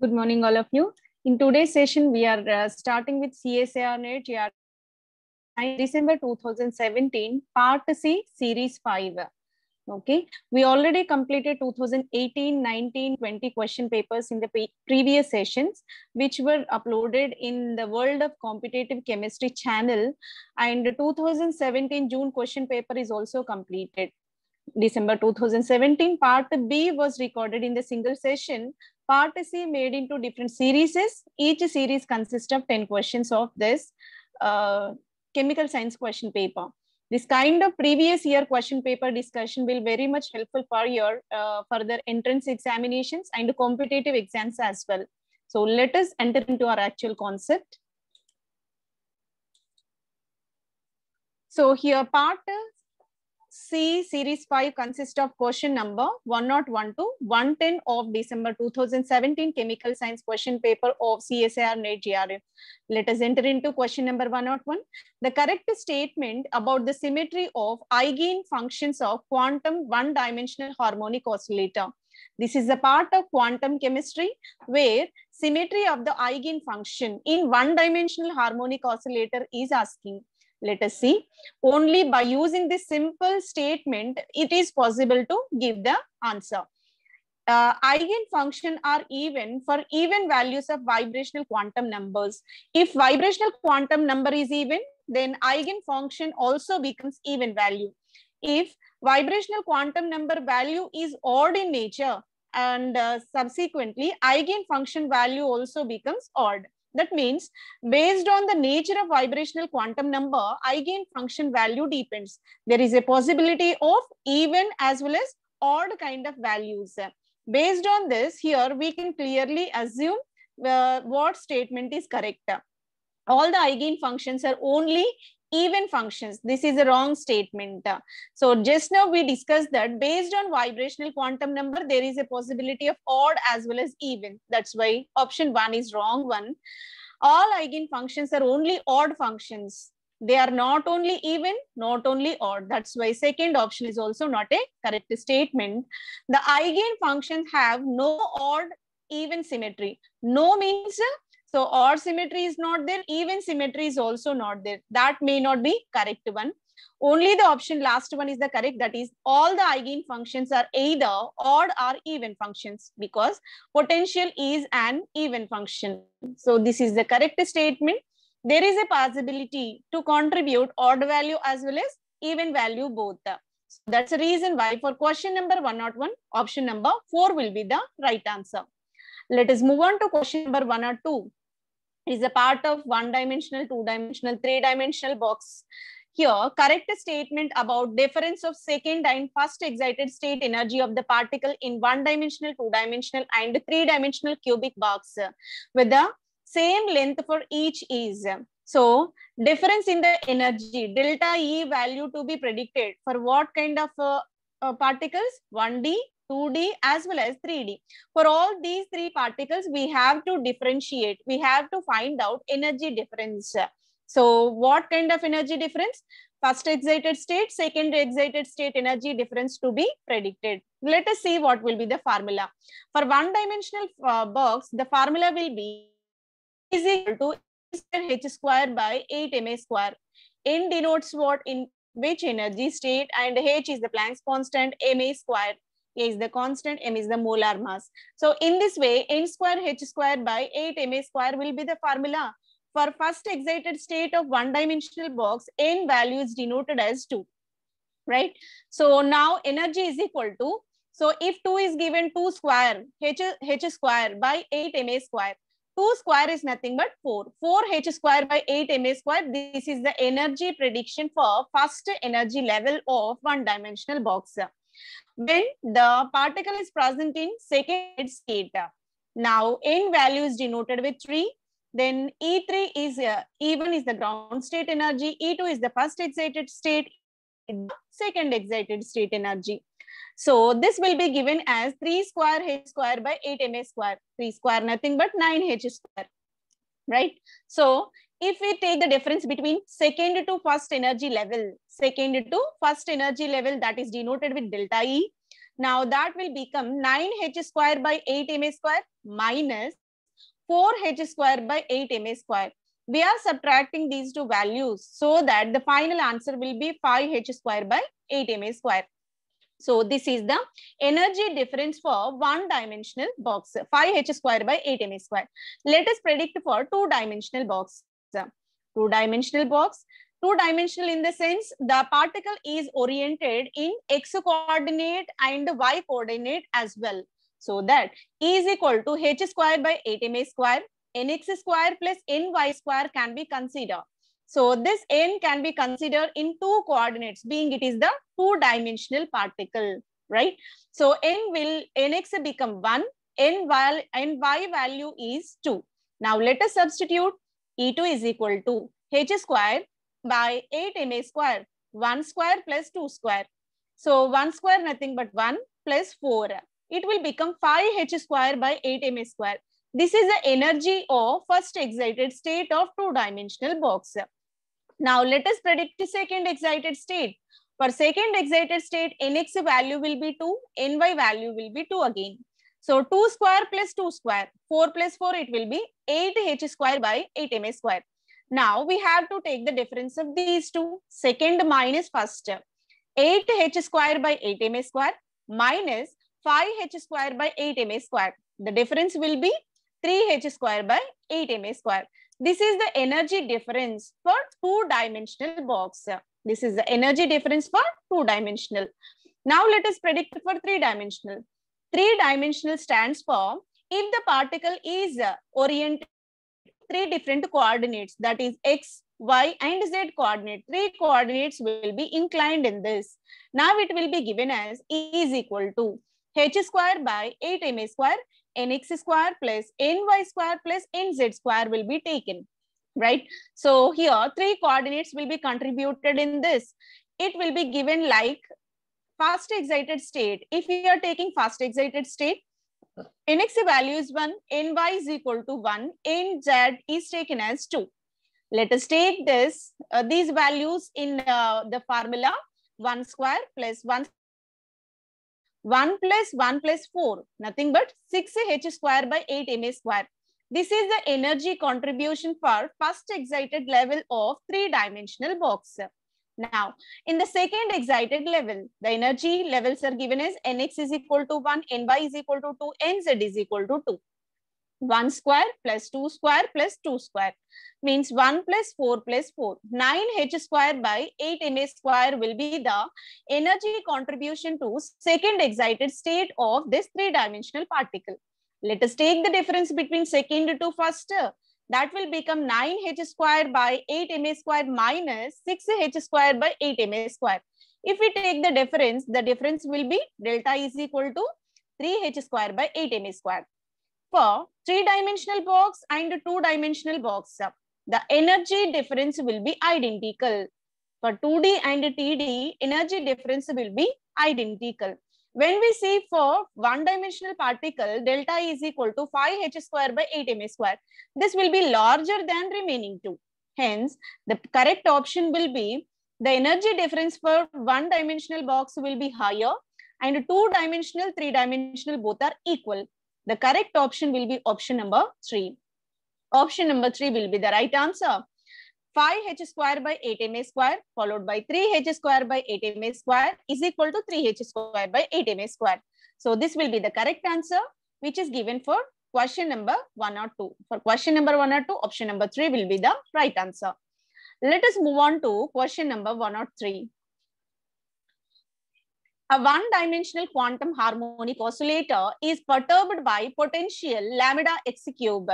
Good morning, all of you. In today's session, we are uh, starting with CSIR NET December 2017, Part C, Series 5. Okay, we already completed 2018, 19, 20 question papers in the previous sessions, which were uploaded in the World of Competitive Chemistry channel. And the 2017 June question paper is also completed. December 2017. Part B was recorded in the single session. Part C made into different series. Each series consists of 10 questions of this uh, chemical science question paper. This kind of previous year question paper discussion will very much helpful for your uh, further entrance examinations and competitive exams as well. So let us enter into our actual concept. So here part C series 5 consists of question number oh to 110 of December 2017 chemical science question paper of CSIR NET GRF. Let us enter into question number 101. The correct statement about the symmetry of eigen functions of quantum one dimensional harmonic oscillator. This is a part of quantum chemistry where symmetry of the eigen function in one dimensional harmonic oscillator is asking. Let us see. Only by using this simple statement, it is possible to give the answer. Uh, eigenfunction are even for even values of vibrational quantum numbers. If vibrational quantum number is even, then eigenfunction also becomes even value. If vibrational quantum number value is odd in nature, and uh, subsequently eigenfunction value also becomes odd. That means based on the nature of vibrational quantum number, eigen function value depends. There is a possibility of even as well as odd kind of values. Based on this, here we can clearly assume uh, what statement is correct. All the eigen functions are only even functions. This is a wrong statement. So just now we discussed that based on vibrational quantum number, there is a possibility of odd as well as even. That's why option one is wrong one. All eigenfunctions are only odd functions. They are not only even, not only odd. That's why second option is also not a correct statement. The eigenfunctions have no odd even symmetry. No means so or symmetry is not there, even symmetry is also not there. That may not be correct one. Only the option last one is the correct. That is all the eigen functions are either odd or even functions because potential is an even function. So this is the correct statement. There is a possibility to contribute odd value as well as even value both. So that's the reason why for question number 101, option number 4 will be the right answer. Let us move on to question number 102 is a part of one dimensional, two dimensional, three dimensional box. Here, correct a statement about difference of second and first excited state energy of the particle in one dimensional, two dimensional, and three dimensional cubic box with the same length for each is. So difference in the energy, delta E value to be predicted for what kind of uh, uh, particles? 1D, 2D as well as 3D. For all these three particles, we have to differentiate. We have to find out energy difference. So what kind of energy difference? First excited state, second excited state energy difference to be predicted. Let us see what will be the formula. For one dimensional uh, box, the formula will be is equal to h square by 8 ma square. N denotes what in which energy state and h is the Planck's constant ma square a is the constant, m is the molar mass. So in this way, n square h square by 8 ma square will be the formula. For first excited state of one-dimensional box, n value is denoted as 2, right? So now energy is equal to, so if 2 is given 2 square, h, h square by 8 ma square, 2 square is nothing but 4. 4 h square by 8 ma square. This is the energy prediction for first energy level of one dimensional box when the particle is present in second state. Now, n value is denoted with 3. Then E3 is uh, is the ground state energy, E2 is the first excited state, second excited state energy. So this will be given as 3 square h square by 8 ma square. 3 square nothing but 9 h square, right? So if we take the difference between second to first energy level, second to first energy level that is denoted with delta E. Now that will become 9H square by 8MA square minus 4H square by 8MA square. We are subtracting these two values so that the final answer will be 5H square by 8MA square. So this is the energy difference for one dimensional box 5h square by 8m square. Let us predict for two dimensional box two-dimensional box. Two-dimensional in the sense the particle is oriented in x coordinate and y coordinate as well. So that e is equal to h square by 8ma square, nx square plus ny square can be considered. So this n can be considered in two coordinates being it is the two-dimensional particle, right? So n will, nx become 1, n, val, n y value is 2. Now let us substitute E2 is equal to H square by 8 MA square, 1 square plus 2 square. So 1 square nothing but 1 plus 4. It will become 5 H square by 8 MA square. This is the energy of first excited state of two-dimensional box. Now let us predict the second excited state. For second excited state, nx value will be 2, ny value will be 2 again. So 2 square plus 2 square, 4 plus 4, it will be 8h square by 8ma square. Now we have to take the difference of these two. Second minus first. 8h square by 8ma square minus 5h square by 8ma square. The difference will be 3h square by 8ma square. This is the energy difference for two-dimensional box. This is the energy difference for two-dimensional. Now let us predict for three-dimensional. Three-dimensional stands for if the particle is uh, oriented three different coordinates, that is x, y and z coordinate. Three coordinates will be inclined in this. Now it will be given as E is equal to h square by 8ma square, nx square plus ny square plus nz square will be taken, right? So here three coordinates will be contributed in this. It will be given like fast excited state, if we are taking fast excited state, nx value is 1, ny is equal to 1, nz is taken as 2. Let us take this, uh, these values in uh, the formula 1 square plus 1 1 plus 1 plus 4, nothing but 6h square by 8 ma square. This is the energy contribution for first excited level of three-dimensional box. Now, in the second excited level, the energy levels are given as Nx is equal to 1, Ny is equal to 2, Nz is equal to 2. 1 square plus 2 square plus 2 square means 1 plus 4 plus 4. 9h square by 8ma square will be the energy contribution to second excited state of this three-dimensional particle. Let us take the difference between second to first that will become 9h squared by 8ma squared minus 6h squared by 8ma squared. If we take the difference, the difference will be delta is equal to 3h squared by 8ma squared. For three-dimensional box and two-dimensional box, the energy difference will be identical. For 2D and 3D, energy difference will be identical. When we see for one-dimensional particle, delta e is equal to 5h square by 8 m square. This will be larger than remaining two. Hence, the correct option will be the energy difference for one-dimensional box will be higher and two-dimensional, three-dimensional both are equal. The correct option will be option number three. Option number three will be the right answer. 5h square by 8ma square followed by 3h square by 8ma square is equal to 3h square by 8ma square. So this will be the correct answer which is given for question number 1 or 2. For question number 1 or 2, option number 3 will be the right answer. Let us move on to question number 1 or 3. A one-dimensional quantum harmonic oscillator is perturbed by potential lambda x cube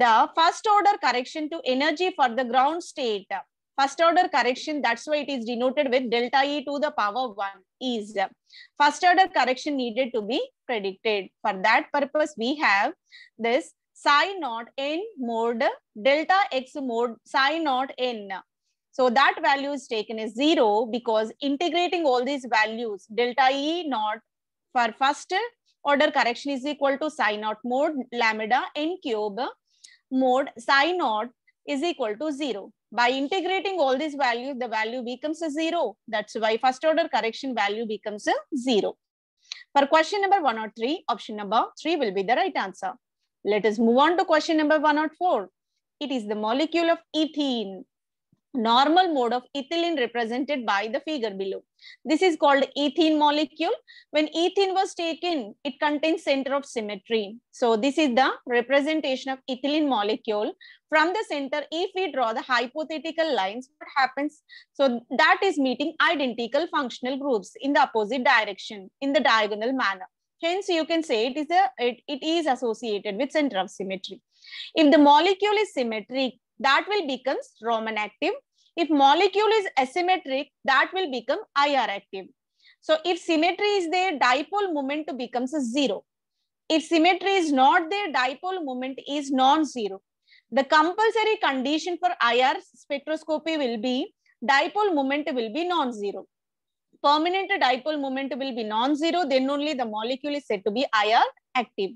the first order correction to energy for the ground state. First order correction, that's why it is denoted with delta E to the power 1 is first order correction needed to be predicted. For that purpose, we have this psi naught n mode delta x mode psi naught n. So that value is taken as 0 because integrating all these values delta E naught for first order correction is equal to psi naught mode lambda n cube mode psi naught is equal to 0. By integrating all these values, the value becomes a 0. That's why first order correction value becomes a 0. For question number 103, option number 3 will be the right answer. Let us move on to question number 104. It is the molecule of ethene normal mode of ethylene represented by the figure below. This is called ethene molecule. When ethene was taken, it contains center of symmetry. So this is the representation of ethylene molecule. From the center, if we draw the hypothetical lines, what happens? So that is meeting identical functional groups in the opposite direction in the diagonal manner. Hence, you can say it is, a, it, it is associated with center of symmetry. If the molecule is symmetric, that will becomes Roman active if molecule is asymmetric, that will become IR active. So if symmetry is there, dipole moment becomes zero. If symmetry is not there, dipole moment is non-zero. The compulsory condition for IR spectroscopy will be dipole moment will be non-zero. Permanent dipole moment will be non-zero, then only the molecule is said to be IR active.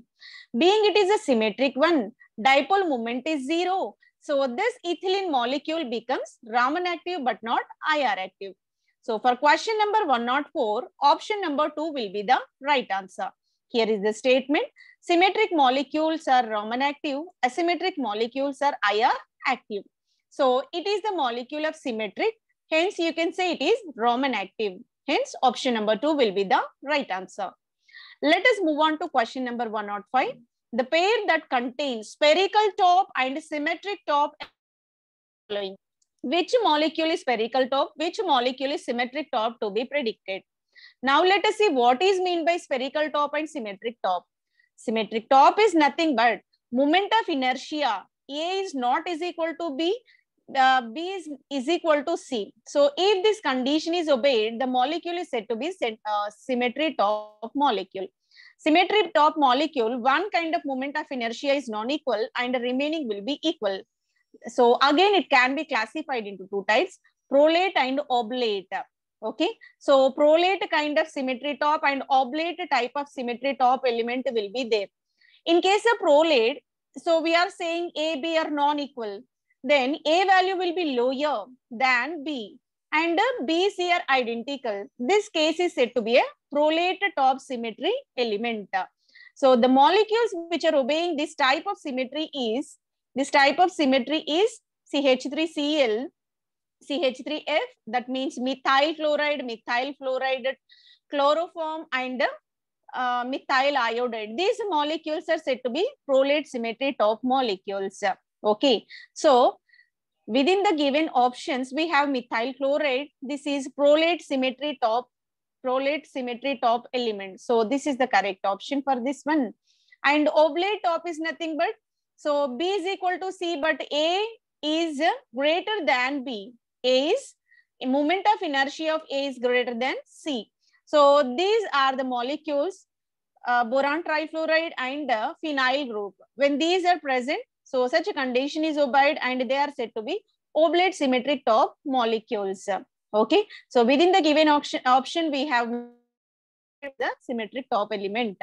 Being it is a symmetric one, dipole moment is zero. So this ethylene molecule becomes Raman active but not IR active. So for question number 104, option number 2 will be the right answer. Here is the statement. Symmetric molecules are Raman active, asymmetric molecules are IR active. So it is the molecule of symmetric. Hence you can say it is Raman active. Hence option number 2 will be the right answer. Let us move on to question number 105. The pair that contains spherical top and symmetric top Which molecule is spherical top? Which molecule is symmetric top to be predicted? Now let us see what is mean by spherical top and symmetric top. Symmetric top is nothing but moment of inertia. A is not is equal to B. Uh, B is, is equal to C. So if this condition is obeyed, the molecule is said to be set, uh, symmetry top molecule. Symmetry top molecule, one kind of moment of inertia is non-equal and the remaining will be equal. So again, it can be classified into two types, prolate and oblate. Okay, so prolate kind of symmetry top and oblate type of symmetry top element will be there. In case of prolate, so we are saying A, B are non-equal. Then A value will be lower than B and the base are identical. This case is said to be a prolate top symmetry element. So the molecules which are obeying this type of symmetry is, this type of symmetry is CH3Cl, CH3F, that means methyl chloride, methyl fluoride, chloroform and uh, methyl iodide. These molecules are said to be prolate symmetry top molecules. Okay, so Within the given options, we have methyl chloride. This is prolate symmetry top, prolate symmetry top element. So this is the correct option for this one. And oblate top is nothing but, so B is equal to C, but A is greater than B. A is, moment of inertia of A is greater than C. So these are the molecules, uh, boron trifluoride and uh, phenyl group. When these are present, so such a condition is obeyed and they are said to be oblate symmetric top molecules. Okay. So within the given option, option we have the symmetric top element.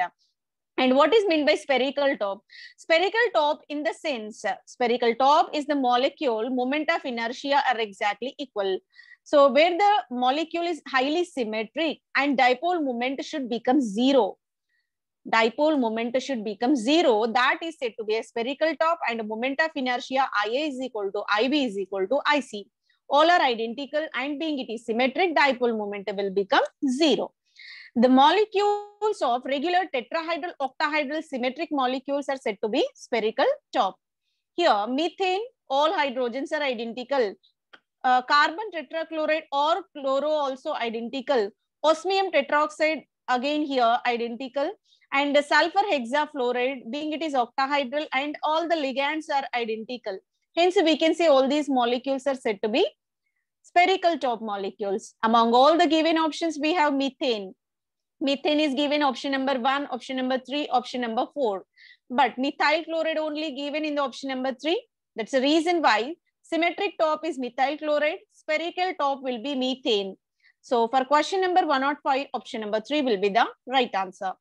And what is meant by spherical top? Spherical top in the sense, spherical top is the molecule moment of inertia are exactly equal. So where the molecule is highly symmetric and dipole moment should become zero dipole moment should become zero, that is said to be a spherical top and moment of inertia Ia is equal to Ib is equal to Ic. All are identical and being it is symmetric, dipole moment will become zero. The molecules of regular tetrahedral, octahedral, symmetric molecules are said to be spherical top. Here, methane, all hydrogens are identical. Uh, carbon tetrachloride or chloro also identical. Osmium tetroxide, again here identical and the sulfur hexafluoride being it is octahedral and all the ligands are identical hence we can say all these molecules are said to be spherical top molecules among all the given options we have methane methane is given option number 1 option number 3 option number 4 but methyl chloride only given in the option number 3 that's the reason why symmetric top is methyl chloride spherical top will be methane so for question number 105 option number 3 will be the right answer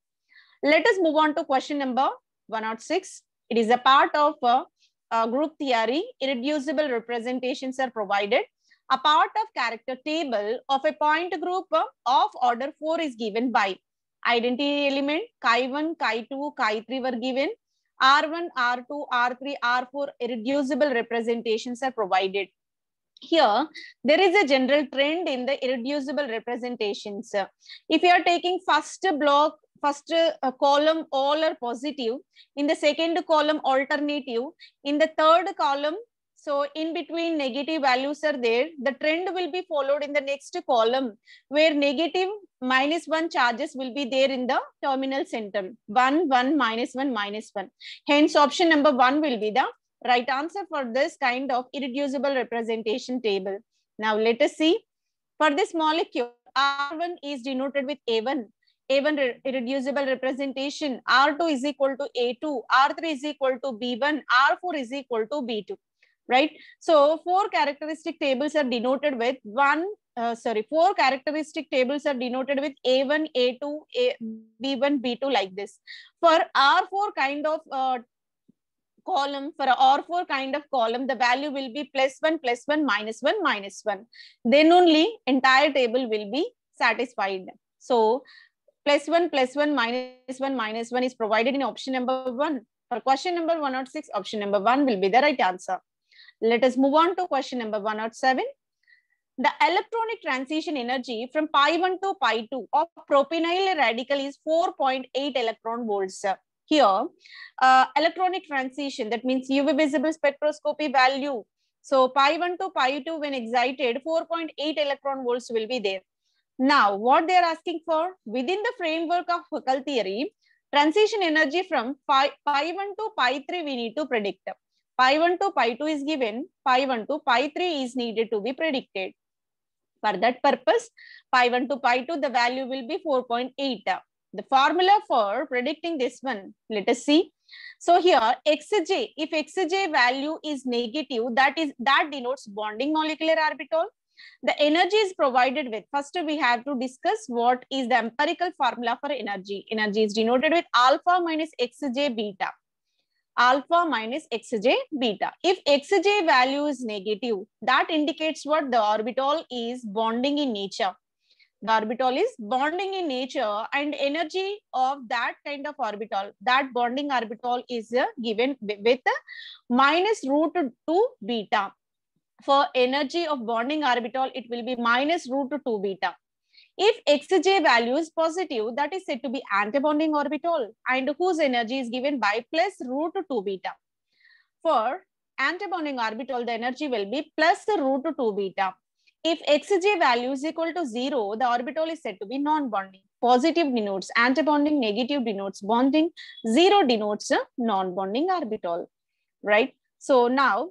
let us move on to question number 106. It is a part of uh, uh, group theory. Irreducible representations are provided. A part of character table of a point group uh, of order 4 is given by identity element chi1, chi2, chi3 were given. R1, R2, R3, R4 irreducible representations are provided. Here, there is a general trend in the irreducible representations. If you are taking first block first uh, column all are positive in the second column alternative in the third column so in between negative values are there the trend will be followed in the next column where negative minus 1 charges will be there in the terminal center. 1 1 minus 1 minus 1 hence option number 1 will be the right answer for this kind of irreducible representation table now let us see for this molecule r1 is denoted with a1 a1 re irreducible representation, R2 is equal to A2, R3 is equal to B1, R4 is equal to B2, right? So four characteristic tables are denoted with one, uh, sorry, four characteristic tables are denoted with A1, A2, A, B1, B2 like this. For R4 kind of uh, column for R four kind of column the value will be plus 1 plus 1 minus 1 minus 1 then only entire table will be satisfied so plus 1 plus 1 minus 1 minus 1 is provided in option number 1. For question number 106, option number 1 will be the right answer. Let us move on to question number 107. The electronic transition energy from pi 1 to pi 2 of propionyl radical is 4.8 electron volts. Here, uh, electronic transition, that means UV visible spectroscopy value. So pi 1 to pi 2 when excited, 4.8 electron volts will be there. Now, what they are asking for within the framework of Huckel theory, transition energy from pi, pi 1 to pi 3 we need to predict. Pi 1 to pi 2 is given, pi 1 to pi 3 is needed to be predicted. For that purpose, pi 1 to pi 2, the value will be 4.8. The formula for predicting this one, let us see. So here xj, if xj value is negative, that is that denotes bonding molecular orbital the energy is provided with. First, we have to discuss what is the empirical formula for energy. Energy is denoted with alpha minus xj beta. Alpha minus xj beta. If xj value is negative, that indicates what the orbital is bonding in nature. The orbital is bonding in nature and energy of that kind of orbital, that bonding orbital is uh, given with minus root 2 beta for energy of bonding orbital, it will be minus root 2 beta. If xj value is positive, that is said to be antibonding orbital and whose energy is given by plus root 2 beta. For antibonding orbital, the energy will be plus root 2 beta. If xj value is equal to 0, the orbital is said to be non-bonding. Positive denotes antibonding, negative denotes bonding, 0 denotes non-bonding orbital, right? So now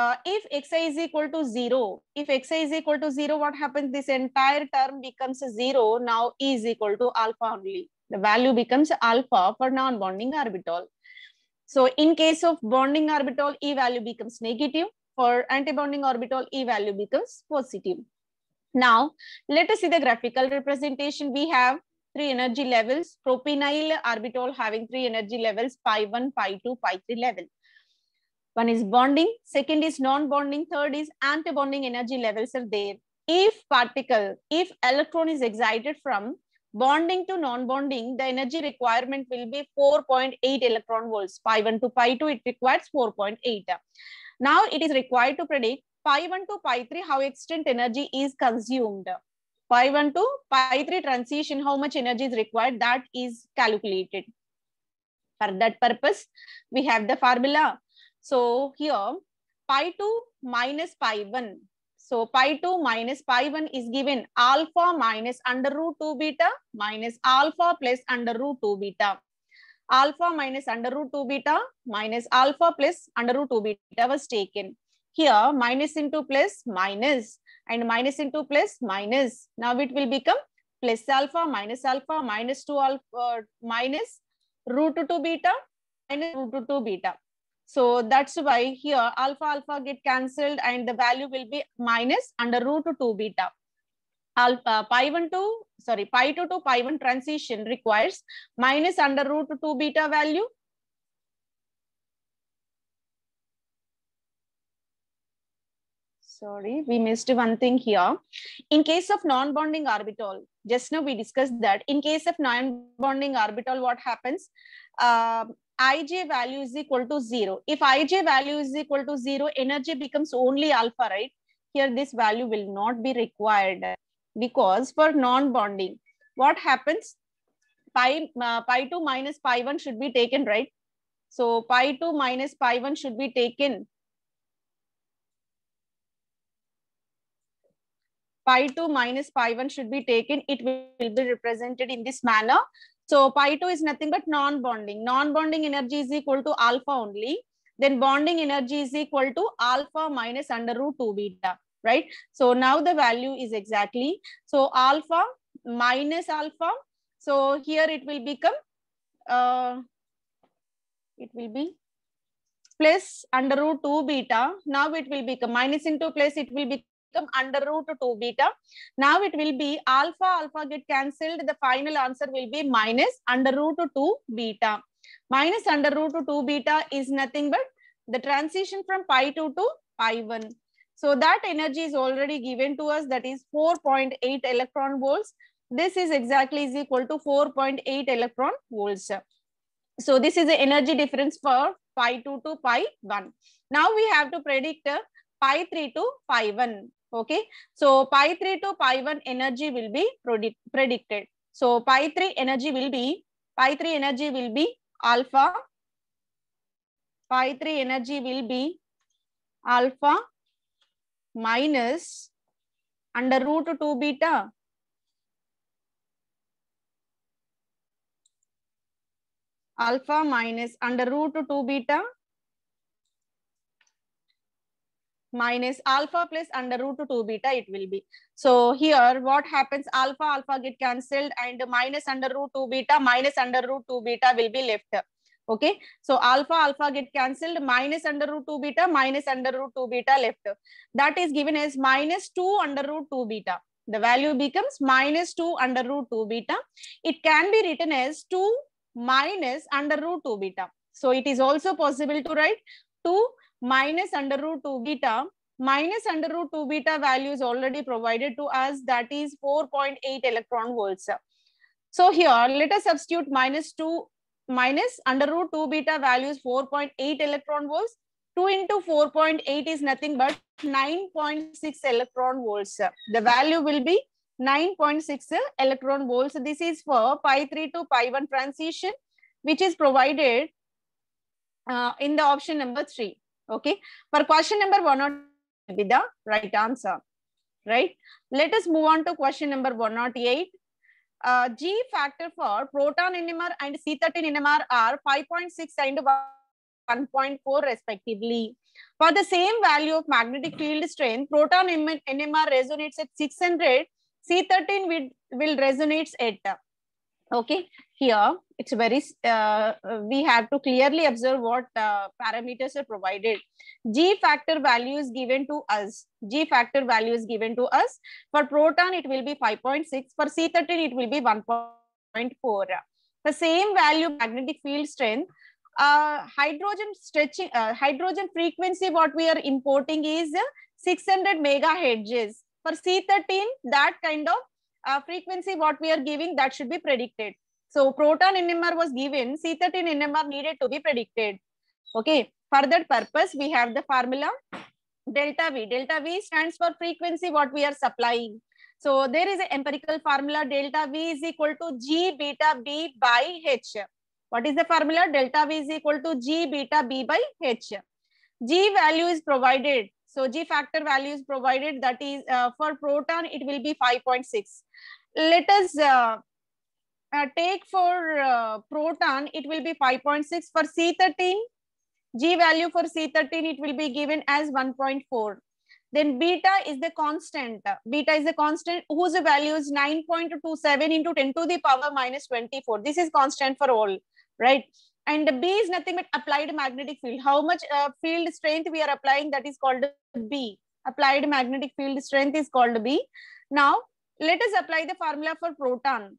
uh, if xi is equal to 0, if xi is equal to 0, what happens? This entire term becomes 0. Now e is equal to alpha only. The value becomes alpha for non-bonding orbital. So in case of bonding orbital, E value becomes negative. For antibonding orbital, E value becomes positive. Now, let us see the graphical representation. We have three energy levels, propinyl orbital having three energy levels, pi 1, pi 2, pi 3 level. One is bonding, second is non-bonding, third is antibonding energy levels are there. If particle, if electron is excited from bonding to non-bonding, the energy requirement will be 4.8 electron volts. Pi 1 to pi 2, it requires 4.8. Now it is required to predict pi 1 to pi 3, how extent energy is consumed. Pi 1 to pi 3 transition, how much energy is required, that is calculated. For that purpose, we have the formula so here pi 2 minus pi 1. So pi 2 minus pi 1 is given alpha minus under root 2 beta minus alpha plus under root 2 beta. Alpha minus under root 2 beta minus alpha plus under root 2 beta was taken. Here minus into plus minus and minus into plus minus. Now it will become plus alpha minus alpha minus 2 alpha uh, minus root 2 beta minus root 2 beta. So that's why here alpha alpha get cancelled and the value will be minus under root 2 beta. Alpha uh, pi 1 to, sorry, pi 2 to pi 1 transition requires minus under root 2 beta value. Sorry, we missed one thing here. In case of non-bonding orbital, just now we discussed that. In case of non-bonding orbital, what happens? Uh, ij value is equal to 0. If ij value is equal to 0, energy becomes only alpha, right? Here this value will not be required because for non-bonding, what happens? Pi, uh, pi 2 minus pi 1 should be taken, right? So pi 2 minus pi 1 should be taken. Pi 2 minus pi 1 should be taken. It will be represented in this manner. So pi 2 is nothing but non-bonding. Non-bonding energy is equal to alpha only. Then bonding energy is equal to alpha minus under root 2 beta, right? So now the value is exactly, so alpha minus alpha. So here it will become, uh, it will be plus under root 2 beta. Now it will become minus into plus, it will be become under root 2 beta. Now it will be alpha, alpha get cancelled. The final answer will be minus under root 2 beta. Minus under root 2 beta is nothing but the transition from pi 2 to pi 1. So that energy is already given to us that is 4.8 electron volts. This is exactly is equal to 4.8 electron volts. So this is the energy difference for pi 2 to pi 1. Now we have to predict pi 3 to pi 1. Okay, so pi 3 to pi 1 energy will be predicted. So pi 3 energy will be, pi 3 energy will be alpha, pi 3 energy will be alpha minus under root 2 beta alpha minus under root 2 beta minus alpha plus under root 2 beta it will be. So here what happens alpha alpha get cancelled and minus under root 2 beta minus under root 2 beta will be left. Okay. So alpha alpha get cancelled minus under root 2 beta minus under root 2 beta left. That is given as minus 2 under root 2 beta. The value becomes minus 2 under root 2 beta. It can be written as 2 minus under root 2 beta. So it is also possible to write 2 minus under root 2 beta minus under root 2 beta value is already provided to us that is 4.8 electron volts. So here let us substitute minus 2 minus under root 2 beta value is 4.8 electron volts. 2 into 4.8 is nothing but 9.6 electron volts. The value will be 9.6 electron volts. This is for pi 3 to pi 1 transition which is provided uh, in the option number 3. Okay. For question number one or be the right answer. Right. Let us move on to question number 108. Uh, G factor for proton NMR and C13 NMR are 5.6 and 1.4 respectively. For the same value of magnetic field strength, proton NMR resonates at 600, C13 will, will resonates at okay here it's very uh, we have to clearly observe what uh, parameters are provided g factor value is given to us g factor value is given to us for proton it will be 5.6 for c13 it will be 1.4 the same value magnetic field strength uh, hydrogen stretching uh, hydrogen frequency what we are importing is 600 megahertz for c13 that kind of uh, frequency what we are giving that should be predicted so proton NMR was given, C13 NMR needed to be predicted. Okay, for that purpose, we have the formula delta V. Delta V stands for frequency what we are supplying. So there is an empirical formula delta V is equal to G beta B by H. What is the formula? Delta V is equal to G beta B by H. G value is provided. So G factor value is provided that is uh, for proton it will be 5.6. Let us uh, uh, take for uh, proton, it will be 5.6. For C13, G value for C13, it will be given as 1.4. Then beta is the constant. Beta is the constant whose value is 9.27 into 10 to the power minus 24. This is constant for all, right? And B is nothing but applied magnetic field. How much uh, field strength we are applying that is called B. Applied magnetic field strength is called B. Now, let us apply the formula for proton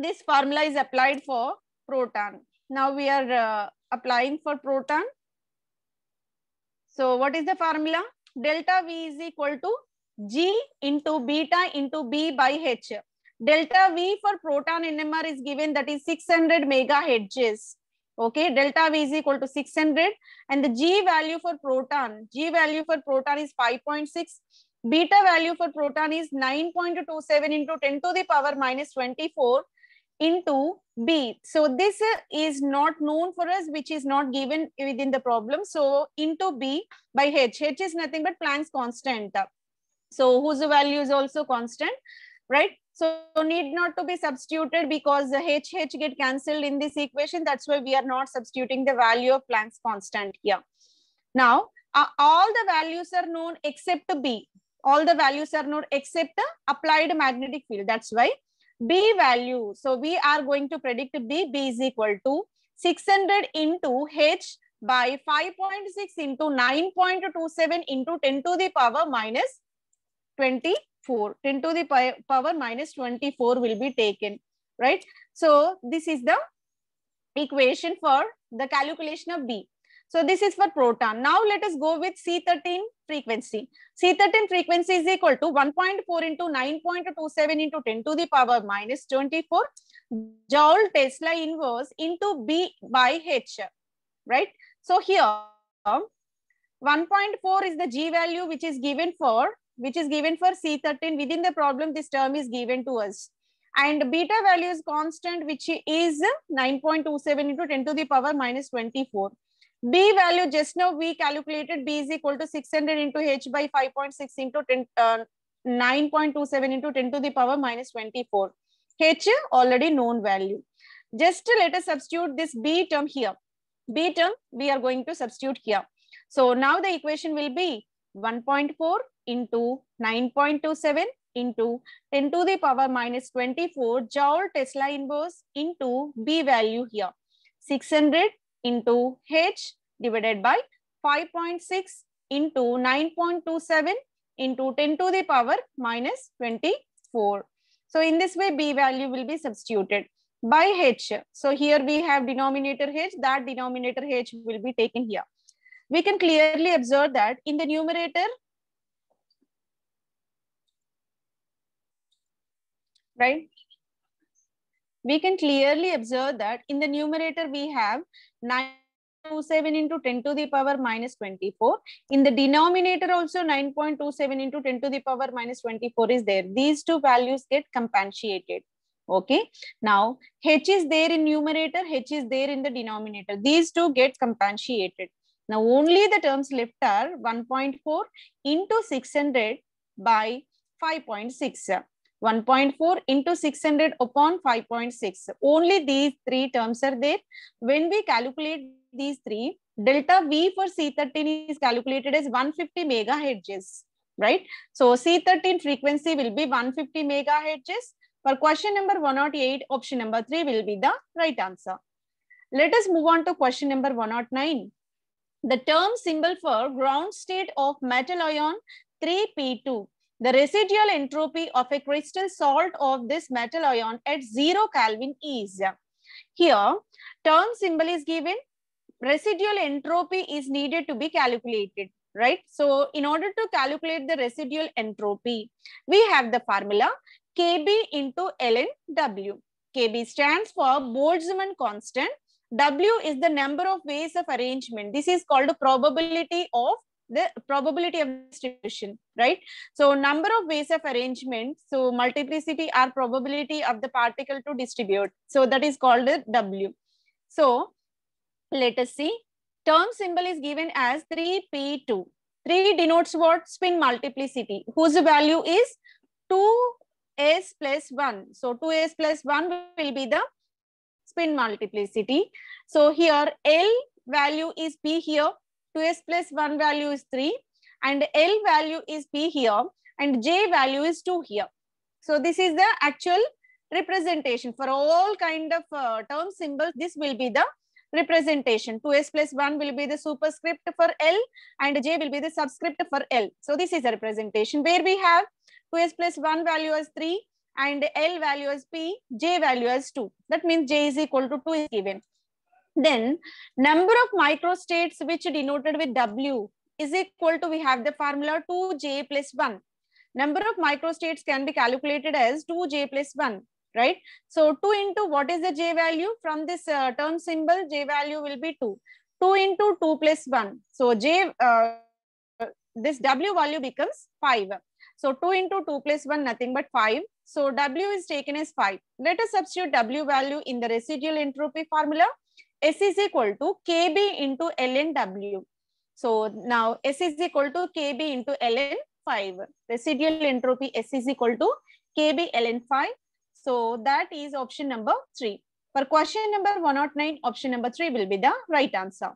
this formula is applied for proton. Now we are uh, applying for proton. So what is the formula? Delta V is equal to G into beta into B by H. Delta V for proton NMR is given that is 600 megahertz. Okay, delta V is equal to 600 and the G value for proton, G value for proton is 5.6 beta value for proton is 9.27 into 10 to the power minus 24 into B. So this is not known for us, which is not given within the problem. So into B by H. H is nothing but Planck's constant. So whose value is also constant, right? So need not to be substituted because the H, H get cancelled in this equation. That's why we are not substituting the value of Planck's constant here. Now, uh, all the values are known except B. All the values are known except the applied magnetic field. That's why B value. So we are going to predict B, B is equal to 600 into H by 5.6 into 9.27 into 10 to the power minus 24. 10 to the power minus 24 will be taken, right? So this is the equation for the calculation of B. So this is for proton. Now let us go with C13 frequency. C13 frequency is equal to 1.4 into 9.27 into 10 to the power minus 24 joule Tesla inverse into B by H, right? So here 1.4 is the G value which is given for which is given for C13 within the problem this term is given to us and beta value is constant which is 9.27 into 10 to the power minus 24 B value just now we calculated B is equal to 600 into H by 5.6 into 10, uh, 9.27 into 10 to the power minus 24. H already known value. Just let us substitute this B term here. B term we are going to substitute here. So now the equation will be 1.4 into 9.27 into 10 to the power minus 24 joule Tesla inverse into B value here. 600 into H divided by 5.6 into 9.27 into 10 to the power minus 24. So in this way, B value will be substituted by H. So here we have denominator H, that denominator H will be taken here. We can clearly observe that in the numerator, right? we can clearly observe that in the numerator we have 9.27 into 10 to the power minus 24. In the denominator also 9.27 into 10 to the power minus 24 is there. These two values get compensated. Okay. Now, h is there in numerator, h is there in the denominator. These two get compensated. Now, only the terms left are 1.4 into 600 by 5.6. 1.4 into 600 upon 5.6. Only these three terms are there. When we calculate these three, delta V for C13 is calculated as 150 megahertz, right? So C13 frequency will be 150 megahertz. For question number 108, option number 3 will be the right answer. Let us move on to question number 109. The term symbol for ground state of metal ion 3p2 the residual entropy of a crystal salt of this metal ion at zero Kelvin is. Uh, here, term symbol is given. Residual entropy is needed to be calculated, right? So, in order to calculate the residual entropy, we have the formula Kb into ln W. Kb stands for Boltzmann constant. W is the number of ways of arrangement. This is called probability of the probability of distribution, right? So number of ways of arrangement. So multiplicity are probability of the particle to distribute. So that is called the W. So let us see. Term symbol is given as 3p2. 3 denotes what? Spin multiplicity, whose value is 2s plus 1. So 2s plus 1 will be the spin multiplicity. So here L value is P here. 2s plus 1 value is 3 and L value is P here and J value is 2 here. So this is the actual representation for all kind of uh, term symbols. This will be the representation. 2s plus 1 will be the superscript for L and J will be the subscript for L. So this is a representation where we have 2s plus 1 value as 3 and L value as P, J value as 2. That means J is equal to 2 is given. Then number of microstates which denoted with W is equal to, we have the formula 2J plus 1. Number of microstates can be calculated as 2J plus 1, right? So 2 into what is the J value? From this uh, term symbol, J value will be 2. 2 into 2 plus 1. So J, uh, this W value becomes 5. So 2 into 2 plus 1, nothing but 5. So W is taken as 5. Let us substitute W value in the residual entropy formula S is equal to KB into ln W. So now S is equal to KB into ln 5. Residual entropy S is equal to KB ln 5. So that is option number 3. For question number 109, option number 3 will be the right answer.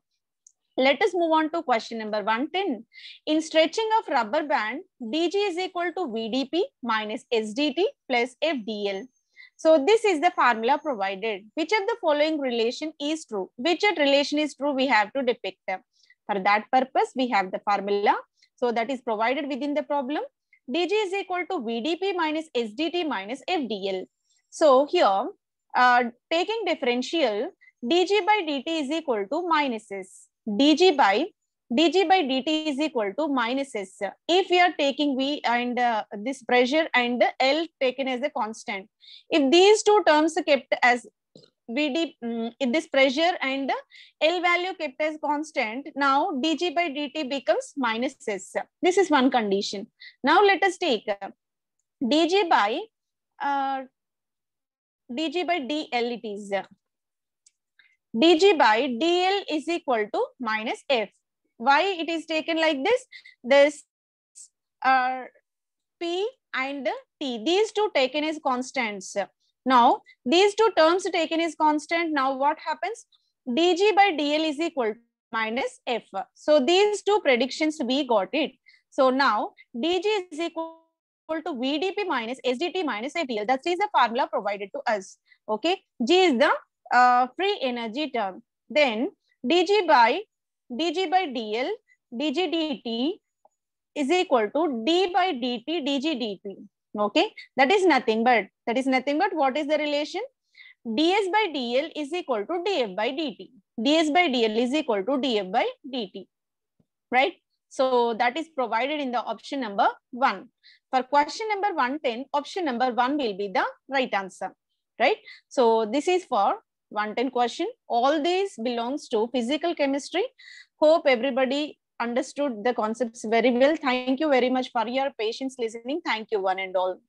Let us move on to question number 110. In stretching of rubber band, DG is equal to VDP minus SDT plus FDL. So this is the formula provided. Which of the following relation is true? Which relation is true? We have to depict them. For that purpose, we have the formula. So that is provided within the problem. DG is equal to VDP minus SDT minus FDL. So here, uh, taking differential, DG by DT is equal to minus DG by dg by dt is equal to minus s. If we are taking V and uh, this pressure and L taken as a constant. If these two terms kept as Vd, um, this pressure and L value kept as constant, now dg by dt becomes minus s. This is one condition. Now let us take uh, dg by uh, dg by dl it is dg by dl is equal to minus f why it is taken like this this uh, p and t these two taken as constants now these two terms taken as constant now what happens dg by dl is equal to minus f so these two predictions we got it so now dg is equal to vdp minus sdt minus apl that is the formula provided to us okay g is the uh, free energy term then dg by dg by dl, dg dt is equal to d by dt, dg D T. Okay, that is nothing but, that is nothing but what is the relation? ds by dl is equal to df by dt. ds by dl is equal to df by dt, right? So that is provided in the option number 1. For question number 110, option number 1 will be the right answer, right? So this is for 110 question. All these belongs to physical chemistry. Hope everybody understood the concepts very well. Thank you very much for your patience listening. Thank you one and all.